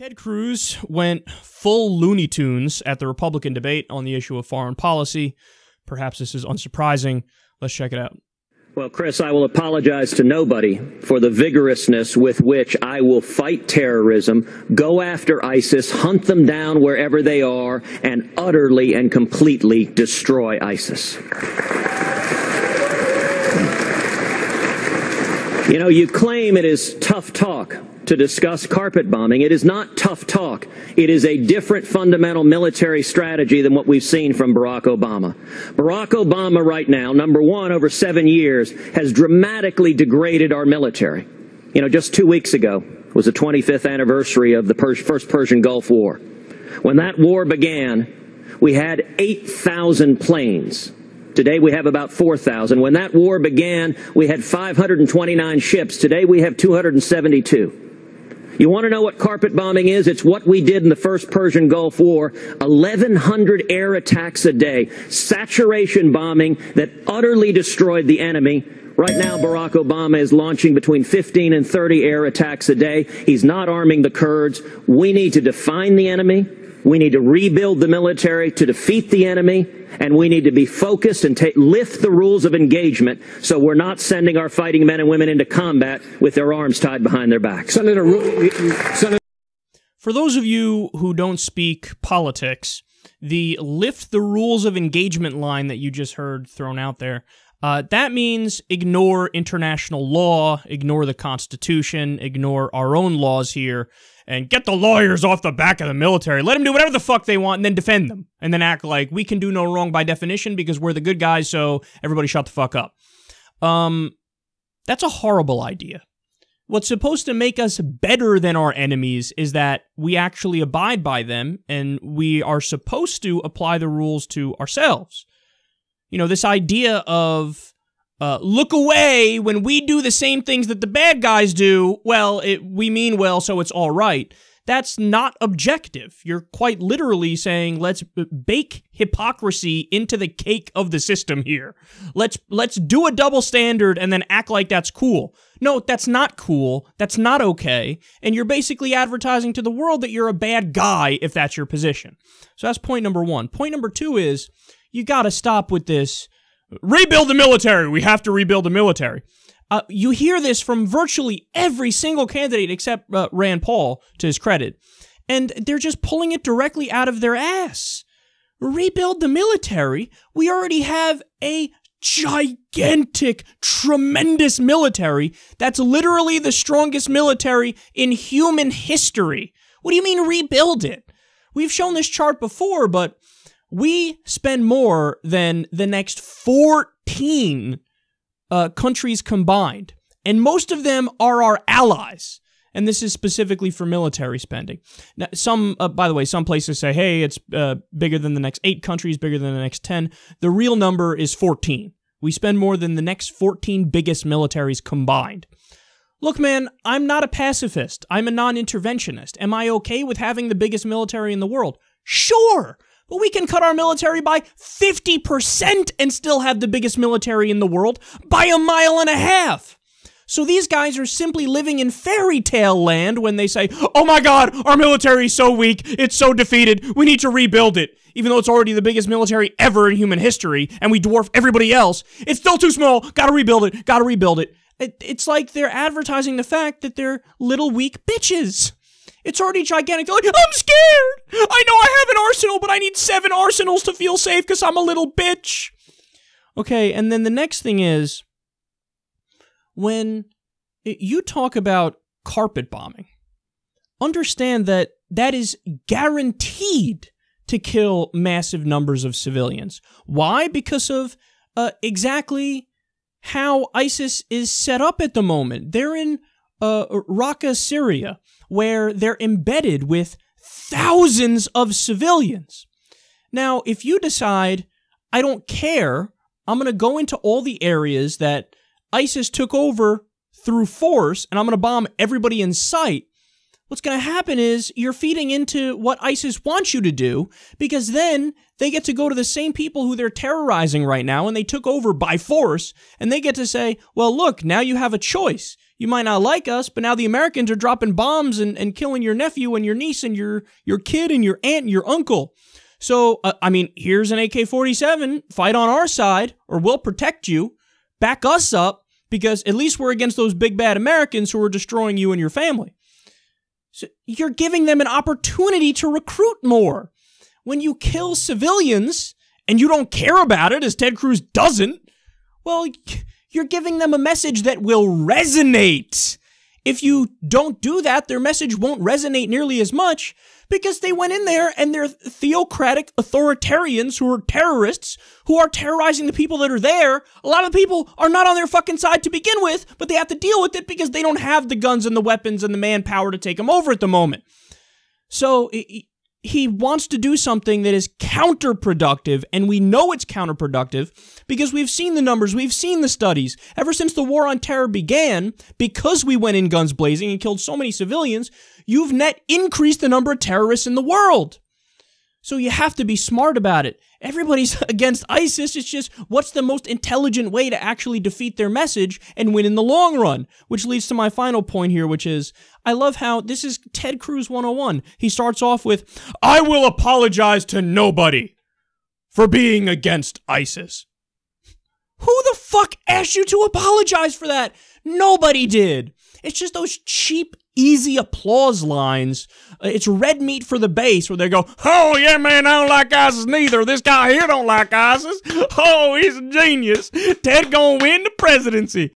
Ted Cruz went full Looney Tunes at the Republican debate on the issue of foreign policy. Perhaps this is unsurprising. Let's check it out. Well, Chris, I will apologize to nobody for the vigorousness with which I will fight terrorism, go after ISIS, hunt them down wherever they are, and utterly and completely destroy ISIS. You know, you claim it is tough talk to discuss carpet bombing. It is not tough talk. It is a different fundamental military strategy than what we've seen from Barack Obama. Barack Obama right now, number one, over seven years, has dramatically degraded our military. You know, just two weeks ago was the 25th anniversary of the first Persian Gulf War. When that war began, we had 8,000 planes. Today we have about 4,000. When that war began, we had 529 ships. Today we have 272. You want to know what carpet bombing is? It's what we did in the first Persian Gulf War. 1,100 air attacks a day, saturation bombing that utterly destroyed the enemy Right now, Barack Obama is launching between 15 and 30 air attacks a day. He's not arming the Kurds. We need to define the enemy. We need to rebuild the military to defeat the enemy, and we need to be focused and ta- lift the rules of engagement so we're not sending our fighting men and women into combat with their arms tied behind their backs. Senator, For those of you who don't speak politics, the lift the rules of engagement line that you just heard thrown out there uh, that means ignore international law, ignore the Constitution, ignore our own laws here, and get the lawyers off the back of the military. Let them do whatever the fuck they want and then defend them. And then act like we can do no wrong by definition because we're the good guys, so everybody shut the fuck up. Um, that's a horrible idea. What's supposed to make us better than our enemies is that we actually abide by them and we are supposed to apply the rules to ourselves. You know, this idea of uh, look away when we do the same things that the bad guys do, well, it, we mean well, so it's all right. That's not objective. You're quite literally saying, let's uh, bake hypocrisy into the cake of the system here. Let's let's do a double standard and then act like that's cool. No, that's not cool. That's not okay. And you're basically advertising to the world that you're a bad guy if that's your position. So that's point number 1. Point number 2 is you got to stop with this. Rebuild the military. We have to rebuild the military. Uh, you hear this from virtually every single candidate except uh, Rand Paul, to his credit. And they're just pulling it directly out of their ass. Rebuild the military? We already have a gigantic, tremendous military that's literally the strongest military in human history. What do you mean rebuild it? We've shown this chart before, but we spend more than the next 14 uh, countries combined, and most of them are our allies. And this is specifically for military spending. Now, some, uh, by the way, some places say, hey, it's uh, bigger than the next eight countries, bigger than the next 10. The real number is 14. We spend more than the next 14 biggest militaries combined. Look, man, I'm not a pacifist. I'm a non interventionist. Am I okay with having the biggest military in the world? Sure! But we can cut our military by 50% and still have the biggest military in the world by a mile and a half. So these guys are simply living in fairy tale land when they say, oh my god, our military is so weak, it's so defeated, we need to rebuild it. Even though it's already the biggest military ever in human history, and we dwarf everybody else, it's still too small, gotta rebuild it, gotta rebuild it. It's like they're advertising the fact that they're little weak bitches. It's already gigantic. They're like, I'm scared. I know I have an arsenal, but I need seven arsenals to feel safe because I'm a little bitch. Okay, and then the next thing is when you talk about carpet bombing, understand that that is guaranteed to kill massive numbers of civilians. Why? Because of uh, exactly how ISIS is set up at the moment. They're in uh, Raqqa, Syria, where they're embedded with thousands of civilians. Now, if you decide, I don't care, I'm going to go into all the areas that ISIS took over through force and I'm going to bomb everybody in sight, what's going to happen is you're feeding into what ISIS wants you to do because then they get to go to the same people who they're terrorizing right now and they took over by force and they get to say, well, look, now you have a choice you might not like us, but now the Americans are dropping bombs and, and killing your nephew and your niece and your, your kid and your aunt and your uncle. So, uh, I mean, here's an AK 47, fight on our side, or we'll protect you, back us up, because at least we're against those big bad Americans who are destroying you and your family. So you're giving them an opportunity to recruit more. When you kill civilians and you don't care about it, as Ted Cruz doesn't, well, you're giving them a message that will resonate. If you don't do that, their message won't resonate nearly as much because they went in there and they're theocratic authoritarians who are terrorists who are terrorizing the people that are there. A lot of the people are not on their fucking side to begin with, but they have to deal with it because they don't have the guns and the weapons and the manpower to take them over at the moment. So he wants to do something that is counterproductive, and we know it's counterproductive because we've seen the numbers, we've seen the studies. Ever since the war on terror began, because we went in guns blazing and killed so many civilians, you've net increased the number of terrorists in the world. So you have to be smart about it. Everybody's against ISIS. It's just what's the most intelligent way to actually defeat their message and win in the long run? Which leads to my final point here, which is I love how this is Ted Cruz 101. He starts off with, I will apologize to nobody for being against ISIS. Who the fuck asked you to apologize for that? Nobody did. It's just those cheap easy applause lines. Uh, it's red meat for the base where they go, oh yeah, man, I don't like ISIS neither. This guy here don't like ISIS. Oh, he's a genius. Ted gonna win the presidency.